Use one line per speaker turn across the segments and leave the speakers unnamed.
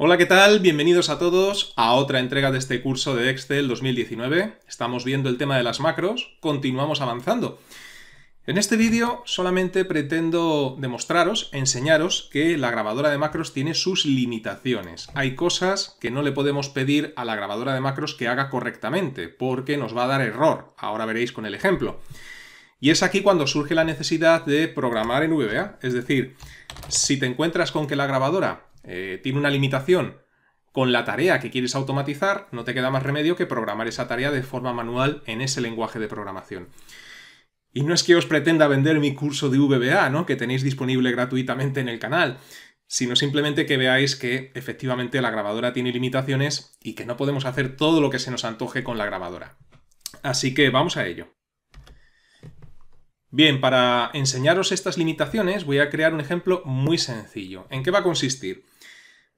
Hola, ¿qué tal? Bienvenidos a todos a otra entrega de este curso de Excel 2019. Estamos viendo el tema de las macros, continuamos avanzando. En este vídeo solamente pretendo demostraros, enseñaros que la grabadora de macros tiene sus limitaciones. Hay cosas que no le podemos pedir a la grabadora de macros que haga correctamente, porque nos va a dar error. Ahora veréis con el ejemplo. Y es aquí cuando surge la necesidad de programar en VBA. Es decir, si te encuentras con que la grabadora eh, tiene una limitación con la tarea que quieres automatizar, no te queda más remedio que programar esa tarea de forma manual en ese lenguaje de programación. Y no es que os pretenda vender mi curso de VBA, que tenéis disponible gratuitamente en el canal, sino simplemente que veáis que efectivamente la grabadora tiene limitaciones y que no podemos hacer todo lo que se nos antoje con la grabadora. Así que vamos a ello. Bien, para enseñaros estas limitaciones voy a crear un ejemplo muy sencillo. ¿En qué va a consistir?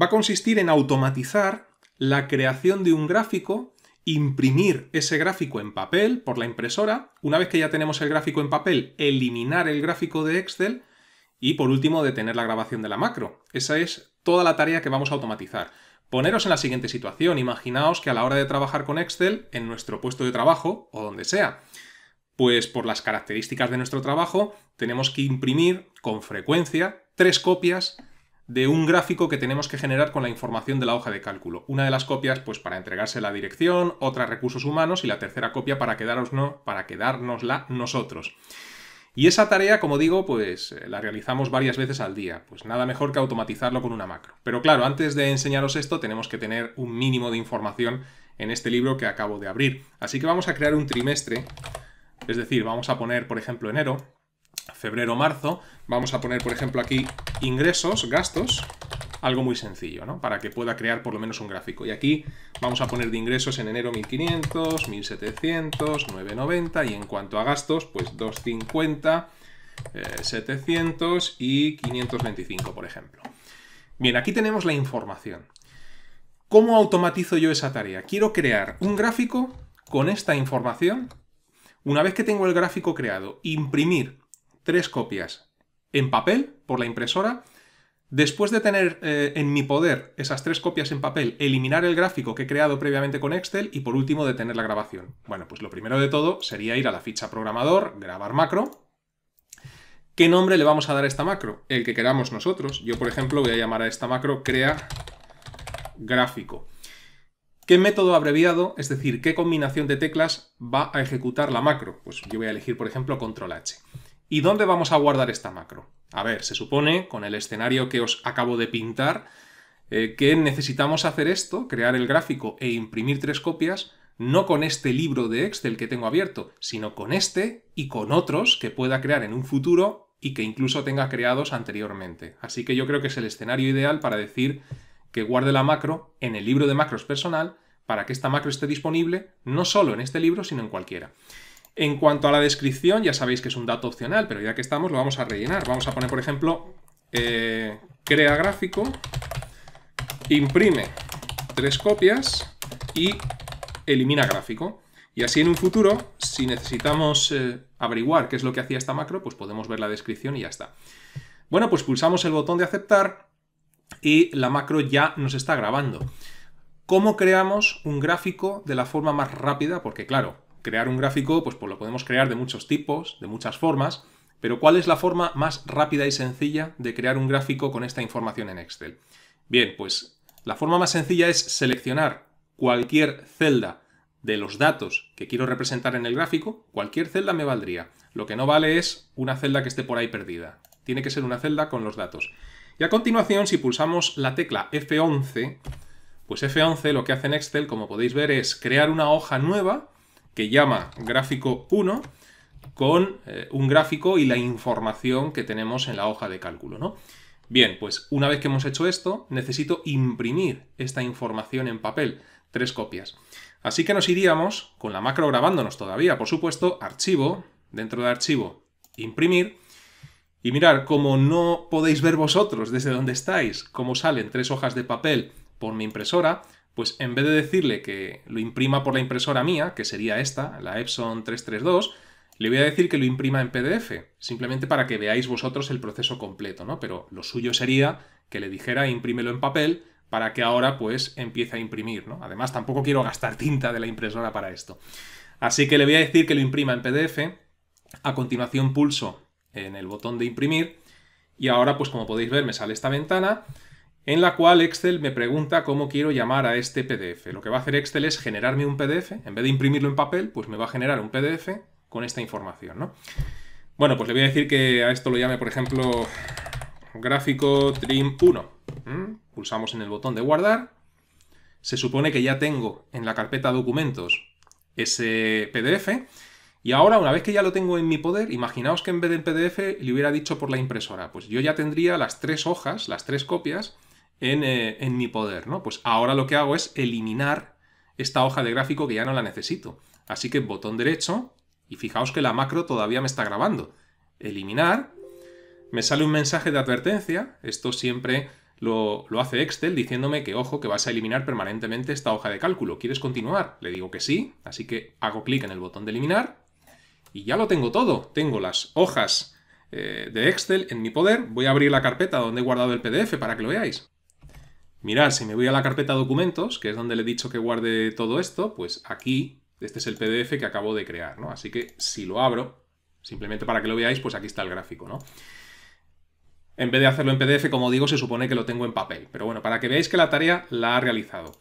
va a consistir en automatizar la creación de un gráfico, imprimir ese gráfico en papel por la impresora, una vez que ya tenemos el gráfico en papel, eliminar el gráfico de Excel y por último detener la grabación de la macro. Esa es toda la tarea que vamos a automatizar. Poneros en la siguiente situación, imaginaos que a la hora de trabajar con Excel, en nuestro puesto de trabajo o donde sea, pues por las características de nuestro trabajo tenemos que imprimir con frecuencia tres copias de un gráfico que tenemos que generar con la información de la hoja de cálculo. Una de las copias, pues para entregarse la dirección, otra recursos humanos y la tercera copia para, quedaros para quedárnosla nosotros. Y esa tarea, como digo, pues eh, la realizamos varias veces al día. Pues nada mejor que automatizarlo con una macro. Pero claro, antes de enseñaros esto tenemos que tener un mínimo de información en este libro que acabo de abrir. Así que vamos a crear un trimestre, es decir, vamos a poner, por ejemplo, enero, febrero-marzo, vamos a poner, por ejemplo, aquí ingresos, gastos, algo muy sencillo, ¿no? Para que pueda crear por lo menos un gráfico. Y aquí vamos a poner de ingresos en enero 1500, 1700, 990 y en cuanto a gastos, pues 250, 700 eh, y 525, por ejemplo. Bien, aquí tenemos la información. ¿Cómo automatizo yo esa tarea? Quiero crear un gráfico con esta información. Una vez que tengo el gráfico creado, imprimir tres copias en papel por la impresora. Después de tener eh, en mi poder esas tres copias en papel, eliminar el gráfico que he creado previamente con Excel y por último detener la grabación. Bueno, pues lo primero de todo sería ir a la ficha programador, grabar macro. ¿Qué nombre le vamos a dar a esta macro? El que queramos nosotros. Yo, por ejemplo, voy a llamar a esta macro crea gráfico. ¿Qué método abreviado, es decir, qué combinación de teclas va a ejecutar la macro? Pues yo voy a elegir, por ejemplo, control H. ¿Y dónde vamos a guardar esta macro? A ver, se supone, con el escenario que os acabo de pintar, eh, que necesitamos hacer esto, crear el gráfico e imprimir tres copias, no con este libro de Excel que tengo abierto, sino con este y con otros que pueda crear en un futuro y que incluso tenga creados anteriormente. Así que yo creo que es el escenario ideal para decir que guarde la macro en el libro de macros personal para que esta macro esté disponible no solo en este libro, sino en cualquiera. En cuanto a la descripción, ya sabéis que es un dato opcional, pero ya que estamos lo vamos a rellenar. Vamos a poner, por ejemplo, eh, crea gráfico, imprime tres copias y elimina gráfico. Y así en un futuro, si necesitamos eh, averiguar qué es lo que hacía esta macro, pues podemos ver la descripción y ya está. Bueno, pues pulsamos el botón de aceptar y la macro ya nos está grabando. ¿Cómo creamos un gráfico de la forma más rápida? Porque claro, crear un gráfico, pues, pues lo podemos crear de muchos tipos, de muchas formas, pero ¿cuál es la forma más rápida y sencilla de crear un gráfico con esta información en Excel? Bien, pues la forma más sencilla es seleccionar cualquier celda de los datos que quiero representar en el gráfico, cualquier celda me valdría. Lo que no vale es una celda que esté por ahí perdida. Tiene que ser una celda con los datos. Y a continuación, si pulsamos la tecla F11, pues F11 lo que hace en Excel, como podéis ver, es crear una hoja nueva que llama gráfico 1 con eh, un gráfico y la información que tenemos en la hoja de cálculo, ¿no? Bien, pues una vez que hemos hecho esto, necesito imprimir esta información en papel, tres copias. Así que nos iríamos, con la macro grabándonos todavía, por supuesto, archivo, dentro de archivo, imprimir, y mirar, como no podéis ver vosotros desde donde estáis, cómo salen tres hojas de papel por mi impresora, pues en vez de decirle que lo imprima por la impresora mía, que sería esta, la Epson 332, le voy a decir que lo imprima en PDF, simplemente para que veáis vosotros el proceso completo, ¿no? Pero lo suyo sería que le dijera imprímelo en papel para que ahora pues empiece a imprimir, ¿no? Además tampoco quiero gastar tinta de la impresora para esto. Así que le voy a decir que lo imprima en PDF, a continuación pulso en el botón de imprimir y ahora pues como podéis ver me sale esta ventana en la cual Excel me pregunta cómo quiero llamar a este PDF. Lo que va a hacer Excel es generarme un PDF, en vez de imprimirlo en papel, pues me va a generar un PDF con esta información, Bueno, pues le voy a decir que a esto lo llame, por ejemplo, gráfico trim 1. ¿Mm? Pulsamos en el botón de guardar. Se supone que ya tengo en la carpeta documentos ese PDF. Y ahora, una vez que ya lo tengo en mi poder, imaginaos que en vez del PDF le hubiera dicho por la impresora. Pues yo ya tendría las tres hojas, las tres copias, eh, en, mi poder, ¿no? Pues ahora lo que hago es eliminar esta hoja de gráfico que ya no la necesito. Así que botón derecho, y fijaos que la macro todavía me está grabando. Eliminar, me sale un mensaje de advertencia, esto siempre lo, hace Excel diciéndome que, ojo, que vas a eliminar permanentemente esta hoja de cálculo. ¿Quieres continuar? Le digo que sí, así que hago clic en el botón de eliminar y ya lo tengo todo. Tengo las hojas eh, de Excel en mi poder. Voy a abrir la carpeta donde he guardado el PDF para que lo veáis. Mirad, si me voy a la carpeta documentos, que es donde le he dicho que guarde todo esto, pues aquí, este es el PDF que acabo de crear, ¿no? Así que si lo abro, simplemente para que lo veáis, pues aquí está el gráfico, ¿no? En vez de hacerlo en PDF, como digo, se supone que lo tengo en papel. Pero bueno, para que veáis que la tarea la ha realizado.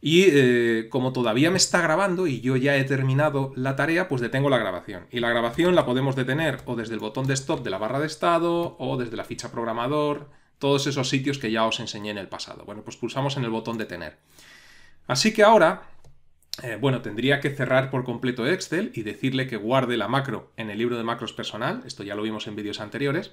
Y eh, como todavía me está grabando y yo ya he terminado la tarea, pues detengo la grabación. Y la grabación la podemos detener o desde el botón de stop de la barra de estado o desde la ficha programador todos esos sitios que ya os enseñé en el pasado. Bueno, pues pulsamos en el botón de Tener. Así que ahora, eh, bueno, tendría que cerrar por completo Excel y decirle que guarde la macro en el libro de macros personal, esto ya lo vimos en vídeos anteriores,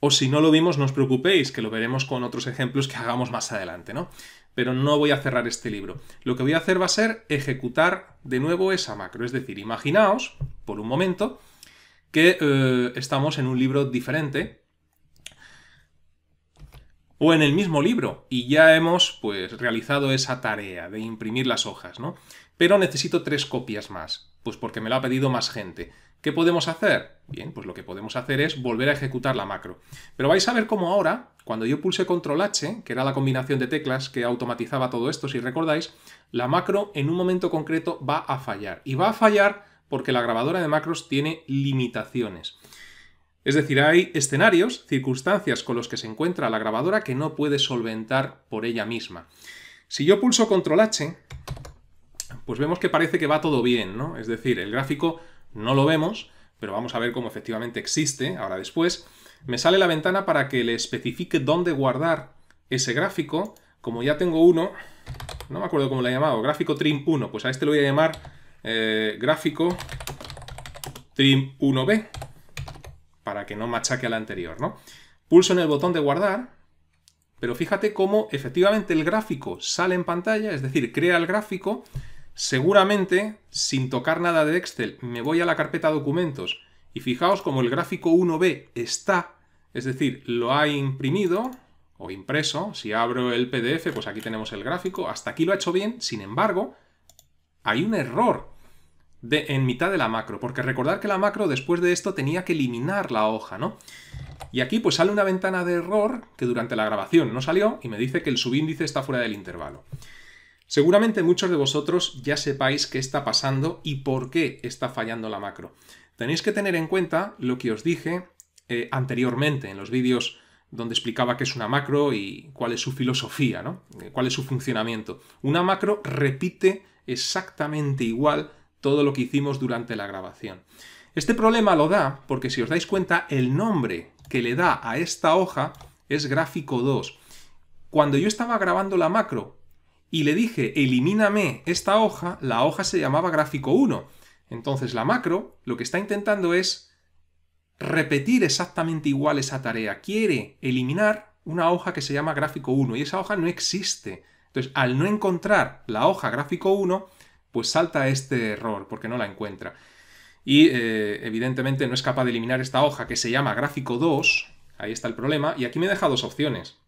o si no lo vimos, no os preocupéis, que lo veremos con otros ejemplos que hagamos más adelante, ¿no? Pero no voy a cerrar este libro. Lo que voy a hacer va a ser ejecutar de nuevo esa macro. Es decir, imaginaos, por un momento, que eh, estamos en un libro diferente o en el mismo libro. Y ya hemos pues realizado esa tarea de imprimir las hojas, ¿no? Pero necesito tres copias más, pues porque me lo ha pedido más gente. ¿Qué podemos hacer? Bien, pues lo que podemos hacer es volver a ejecutar la macro. Pero vais a ver cómo ahora, cuando yo pulse control H, que era la combinación de teclas que automatizaba todo esto, si recordáis, la macro en un momento concreto va a fallar. Y va a fallar porque la grabadora de macros tiene limitaciones. Es decir, hay escenarios, circunstancias con los que se encuentra la grabadora que no puede solventar por ella misma. Si yo pulso control H, pues vemos que parece que va todo bien, ¿no? Es decir, el gráfico no lo vemos, pero vamos a ver cómo efectivamente existe ahora después. Me sale la ventana para que le especifique dónde guardar ese gráfico. Como ya tengo uno, no me acuerdo cómo lo he llamado, gráfico trim 1, pues a este lo voy a llamar eh, gráfico trim 1B para que no machaque a la anterior, ¿no? Pulso en el botón de guardar, pero fíjate cómo efectivamente el gráfico sale en pantalla, es decir, crea el gráfico. Seguramente, sin tocar nada de Excel, me voy a la carpeta documentos y fijaos cómo el gráfico 1B está, es decir, lo ha imprimido o impreso. Si abro el PDF, pues aquí tenemos el gráfico. Hasta aquí lo ha hecho bien, sin embargo, hay un error en mitad de la macro, porque recordar que la macro después de esto tenía que eliminar la hoja, ¿no? Y aquí pues sale una ventana de error que durante la grabación no salió y me dice que el subíndice está fuera del intervalo. Seguramente muchos de vosotros ya sepáis qué está pasando y por qué está fallando la macro. Tenéis que tener en cuenta lo que os dije eh, anteriormente en los vídeos donde explicaba qué es una macro y cuál es su filosofía, ¿no? Eh, cuál es su funcionamiento. Una macro repite exactamente igual todo lo que hicimos durante la grabación. Este problema lo da porque si os dais cuenta, el nombre que le da a esta hoja es gráfico 2. Cuando yo estaba grabando la macro y le dije elimíname esta hoja, la hoja se llamaba gráfico 1. Entonces la macro lo que está intentando es repetir exactamente igual esa tarea. Quiere eliminar una hoja que se llama gráfico 1 y esa hoja no existe. Entonces, al no encontrar la hoja gráfico 1, pues salta este error porque no la encuentra. Y eh, evidentemente no es capaz de eliminar esta hoja que se llama gráfico 2, ahí está el problema, y aquí me deja dos opciones.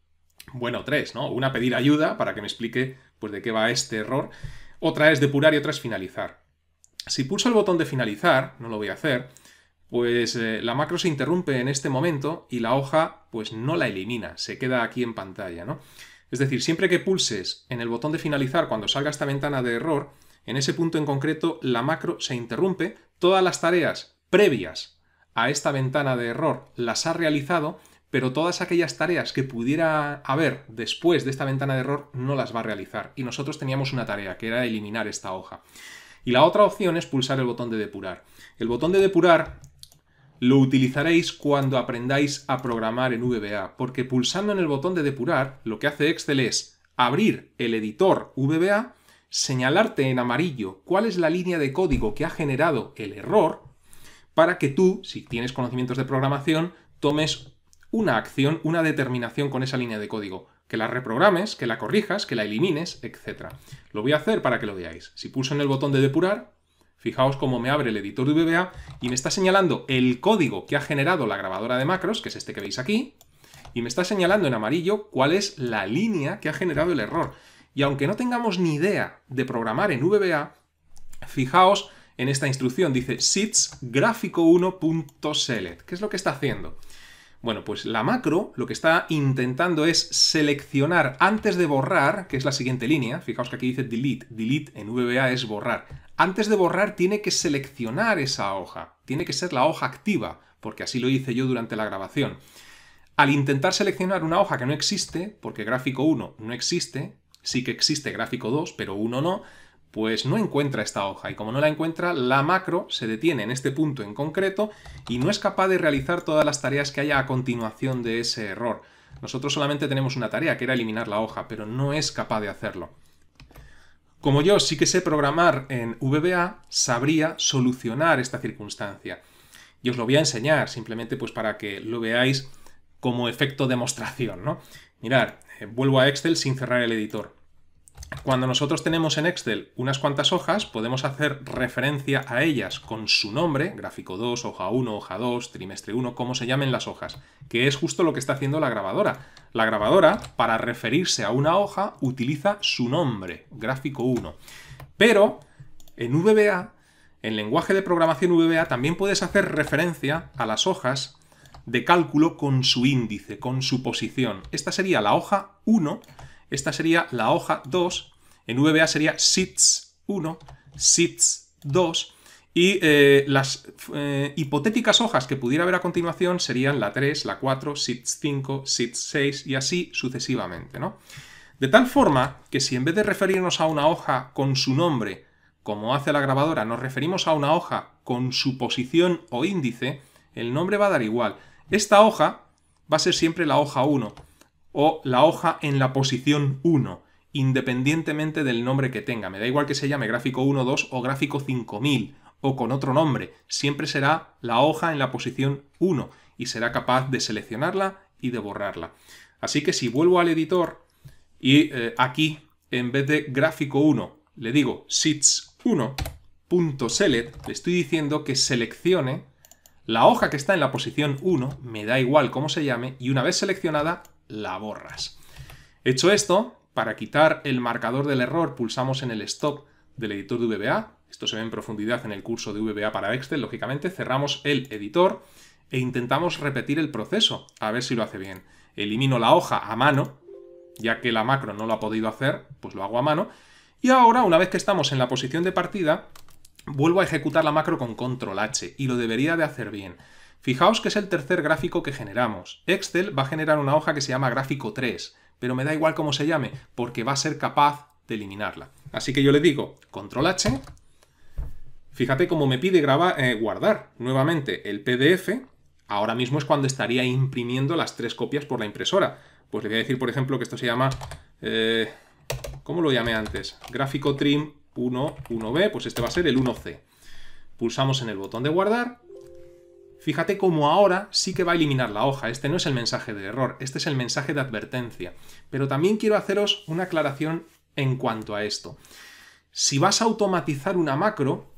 Bueno, tres, ¿no? Una, pedir ayuda para que me explique pues, de qué va este error. Otra es depurar y otra es finalizar. Si pulso el botón de finalizar, no lo voy a hacer, pues eh, la macro se interrumpe en este momento y la hoja pues no la elimina, se queda aquí en pantalla, ¿no? Es decir, siempre que pulses en el botón de finalizar cuando salga esta ventana de error, en ese punto en concreto, la macro se interrumpe, todas las tareas previas a esta ventana de error las ha realizado, pero todas aquellas tareas que pudiera haber después de esta ventana de error no las va a realizar. Y nosotros teníamos una tarea, que era eliminar esta hoja. Y la otra opción es pulsar el botón de depurar. El botón de depurar lo utilizaréis cuando aprendáis a programar en VBA, porque pulsando en el botón de depurar, lo que hace Excel es abrir el editor VBA señalarte en amarillo cuál es la línea de código que ha generado el error para que tú, si tienes conocimientos de programación, tomes una acción, una determinación con esa línea de código, que la reprogrames, que la corrijas, que la elimines, etc. Lo voy a hacer para que lo veáis. Si pulso en el botón de depurar, fijaos cómo me abre el editor de VBA y me está señalando el código que ha generado la grabadora de macros, que es este que veis aquí, y me está señalando en amarillo cuál es la línea que ha generado el error. Y aunque no tengamos ni idea de programar en VBA, fijaos en esta instrucción, dice sits gráfico1.select. ¿Qué es lo que está haciendo? Bueno, pues la macro lo que está intentando es seleccionar antes de borrar, que es la siguiente línea, fijaos que aquí dice delete, delete en VBA es borrar. Antes de borrar tiene que seleccionar esa hoja, tiene que ser la hoja activa, porque así lo hice yo durante la grabación. Al intentar seleccionar una hoja que no existe, porque gráfico 1 no existe, sí que existe gráfico 2, pero uno no, pues no encuentra esta hoja y como no la encuentra, la macro se detiene en este punto en concreto y no es capaz de realizar todas las tareas que haya a continuación de ese error. Nosotros solamente tenemos una tarea, que era eliminar la hoja, pero no es capaz de hacerlo. Como yo sí que sé programar en VBA, sabría solucionar esta circunstancia. Y os lo voy a enseñar, simplemente pues para que lo veáis como efecto demostración, ¿no? Mirad, eh, vuelvo a Excel sin cerrar el editor. Cuando nosotros tenemos en Excel unas cuantas hojas, podemos hacer referencia a ellas con su nombre, gráfico 2, hoja 1, hoja 2, trimestre 1, como se llamen las hojas, que es justo lo que está haciendo la grabadora. La grabadora, para referirse a una hoja, utiliza su nombre, gráfico 1. Pero en VBA, en lenguaje de programación VBA, también puedes hacer referencia a las hojas de cálculo con su índice, con su posición. Esta sería la hoja 1, esta sería la hoja 2, en VBA sería SITS 1, SITS 2, y eh, las eh, hipotéticas hojas que pudiera haber a continuación serían la 3, la 4, SITS 5, SITS 6 y así sucesivamente, ¿no? De tal forma que si en vez de referirnos a una hoja con su nombre, como hace la grabadora, nos referimos a una hoja con su posición o índice, el nombre va a dar igual. Esta hoja va a ser siempre la hoja 1 o la hoja en la posición 1, independientemente del nombre que tenga. Me da igual que se llame gráfico 1, 2 o gráfico 5000 o con otro nombre. Siempre será la hoja en la posición 1 y será capaz de seleccionarla y de borrarla. Así que si vuelvo al editor y eh, aquí, en vez de gráfico 1, le digo sits 1select le estoy diciendo que seleccione la hoja que está en la posición 1, me da igual cómo se llame, y una vez seleccionada, la borras. Hecho esto, para quitar el marcador del error, pulsamos en el Stop del editor de VBA. Esto se ve en profundidad en el curso de VBA para Excel, lógicamente. Cerramos el editor e intentamos repetir el proceso, a ver si lo hace bien. Elimino la hoja a mano, ya que la macro no lo ha podido hacer, pues lo hago a mano. Y ahora, una vez que estamos en la posición de partida, Vuelvo a ejecutar la macro con control H y lo debería de hacer bien. Fijaos que es el tercer gráfico que generamos. Excel va a generar una hoja que se llama gráfico 3, pero me da igual cómo se llame, porque va a ser capaz de eliminarla. Así que yo le digo control H, fíjate cómo me pide grabar, eh, guardar nuevamente el PDF, ahora mismo es cuando estaría imprimiendo las tres copias por la impresora. Pues le voy a decir, por ejemplo, que esto se llama, eh, ¿cómo lo llamé antes? Gráfico trim 1, 1B, pues este va a ser el 1C. Pulsamos en el botón de guardar. Fíjate cómo ahora sí que va a eliminar la hoja. Este no es el mensaje de error, este es el mensaje de advertencia. Pero también quiero haceros una aclaración en cuanto a esto. Si vas a automatizar una macro,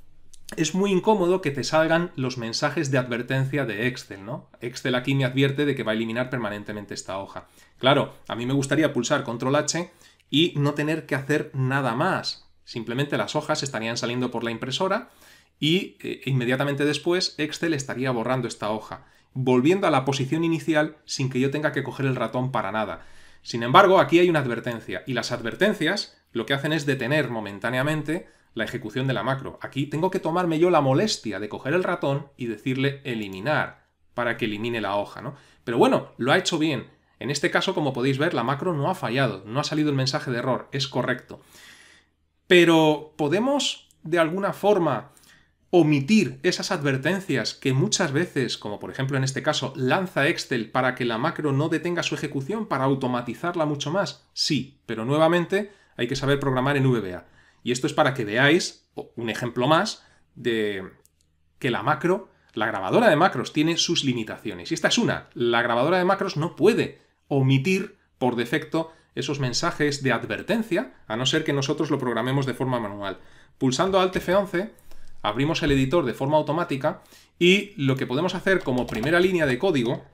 es muy incómodo que te salgan los mensajes de advertencia de Excel, ¿no? Excel aquí me advierte de que va a eliminar permanentemente esta hoja. Claro, a mí me gustaría pulsar Control H y no tener que hacer nada más. Simplemente las hojas estarían saliendo por la impresora y eh, inmediatamente después Excel estaría borrando esta hoja, volviendo a la posición inicial sin que yo tenga que coger el ratón para nada. Sin embargo, aquí hay una advertencia y las advertencias lo que hacen es detener momentáneamente la ejecución de la macro. Aquí tengo que tomarme yo la molestia de coger el ratón y decirle eliminar para que elimine la hoja, ¿no? Pero bueno, lo ha hecho bien. En este caso, como podéis ver, la macro no ha fallado, no ha salido el mensaje de error, es correcto. Pero podemos de alguna forma omitir esas advertencias que muchas veces, como por ejemplo en este caso, lanza Excel para que la macro no detenga su ejecución, para automatizarla mucho más. Sí, pero nuevamente hay que saber programar en VBA. Y esto es para que veáis un ejemplo más de que la macro, la grabadora de macros tiene sus limitaciones. Y esta es una, la grabadora de macros no puede omitir por defecto esos mensajes de advertencia, a no ser que nosotros lo programemos de forma manual. Pulsando Alt F11, abrimos el editor de forma automática y lo que podemos hacer como primera línea de código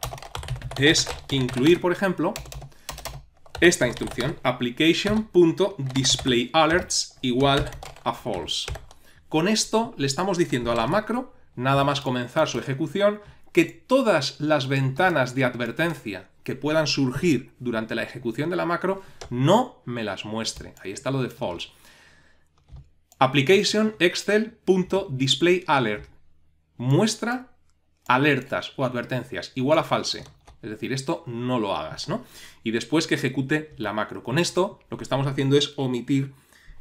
es incluir, por ejemplo, esta instrucción, application.displayAlerts igual a false. Con esto le estamos diciendo a la macro, nada más comenzar su ejecución, que todas las ventanas de advertencia que puedan surgir durante la ejecución de la macro, no me las muestre. Ahí está lo de false. Application alert muestra alertas o advertencias, igual a false. Es decir, esto no lo hagas, ¿no? Y después que ejecute la macro. Con esto lo que estamos haciendo es omitir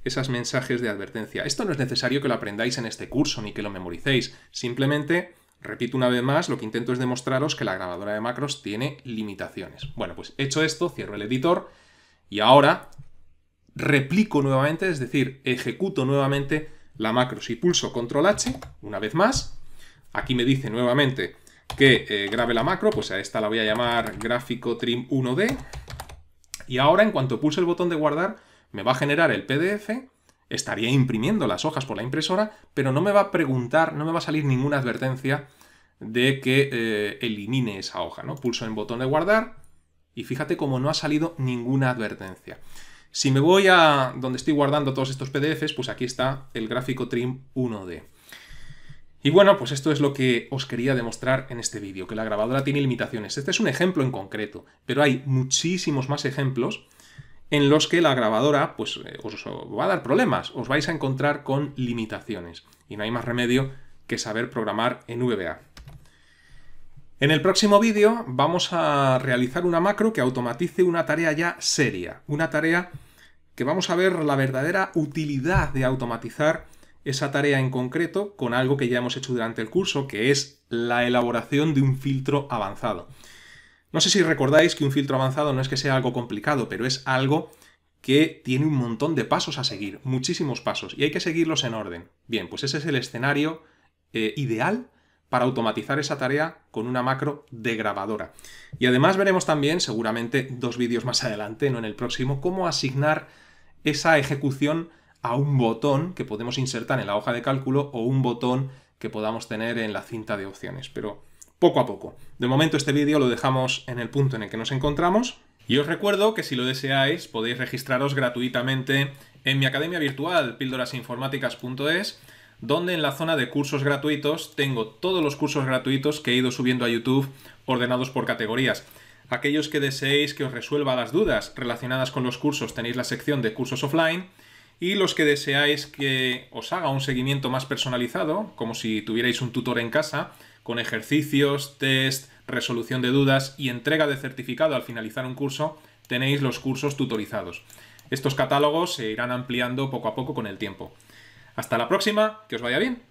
esos mensajes de advertencia. Esto no es necesario que lo aprendáis en este curso ni que lo memoricéis. Simplemente Repito una vez más, lo que intento es demostraros que la grabadora de macros tiene limitaciones. Bueno, pues hecho esto, cierro el editor y ahora replico nuevamente, es decir, ejecuto nuevamente la macro. Si pulso control H, una vez más, aquí me dice nuevamente que eh, grabe la macro, pues a esta la voy a llamar gráfico trim 1D. Y ahora, en cuanto pulse el botón de guardar, me va a generar el PDF estaría imprimiendo las hojas por la impresora, pero no me va a preguntar, no me va a salir ninguna advertencia de que eh, elimine esa hoja, ¿no? Pulso en botón de guardar y fíjate cómo no ha salido ninguna advertencia. Si me voy a donde estoy guardando todos estos PDFs, pues aquí está el gráfico Trim 1D. Y bueno, pues esto es lo que os quería demostrar en este vídeo, que la grabadora tiene limitaciones. Este es un ejemplo en concreto, pero hay muchísimos más ejemplos en los que la grabadora pues, eh, os va a dar problemas, os vais a encontrar con limitaciones y no hay más remedio que saber programar en VBA. En el próximo vídeo vamos a realizar una macro que automatice una tarea ya seria, una tarea que vamos a ver la verdadera utilidad de automatizar esa tarea en concreto con algo que ya hemos hecho durante el curso, que es la elaboración de un filtro avanzado. No sé si recordáis que un filtro avanzado no es que sea algo complicado, pero es algo que tiene un montón de pasos a seguir, muchísimos pasos, y hay que seguirlos en orden. Bien, pues ese es el escenario eh, ideal para automatizar esa tarea con una macro de grabadora. Y además veremos también, seguramente dos vídeos más adelante, no en el próximo, cómo asignar esa ejecución a un botón que podemos insertar en la hoja de cálculo o un botón que podamos tener en la cinta de opciones. Pero poco a poco. De momento este vídeo lo dejamos en el punto en el que nos encontramos. Y os recuerdo que si lo deseáis podéis registraros gratuitamente en mi academia virtual pildorasinformáticas.es donde en la zona de cursos gratuitos tengo todos los cursos gratuitos que he ido subiendo a YouTube ordenados por categorías. Aquellos que deseéis que os resuelva las dudas relacionadas con los cursos tenéis la sección de cursos offline y los que deseáis que os haga un seguimiento más personalizado, como si tuvierais un tutor en casa, con ejercicios, test, resolución de dudas y entrega de certificado al finalizar un curso, tenéis los cursos tutorizados. Estos catálogos se irán ampliando poco a poco con el tiempo. Hasta la próxima, que os vaya bien.